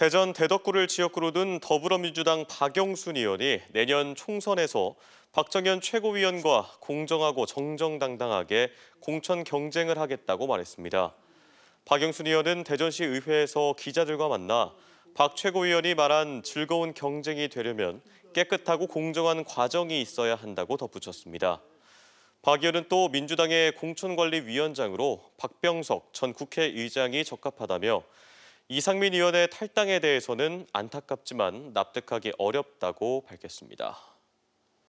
대전 대덕구를 지역구로 둔 더불어민주당 박영순 의원이 내년 총선에서 박정현 최고위원과 공정하고 정정당당하게 공천 경쟁을 하겠다고 말했습니다. 박영순 의원은 대전시 의회에서 기자들과 만나 박 최고위원이 말한 즐거운 경쟁이 되려면 깨끗하고 공정한 과정이 있어야 한다고 덧붙였습니다. 박 의원은 또 민주당의 공천관리위원장으로 박병석 전 국회의장이 적합하다며 이상민 의원의 탈당에 대해서는 안타깝지만 납득하기 어렵다고 밝혔습니다.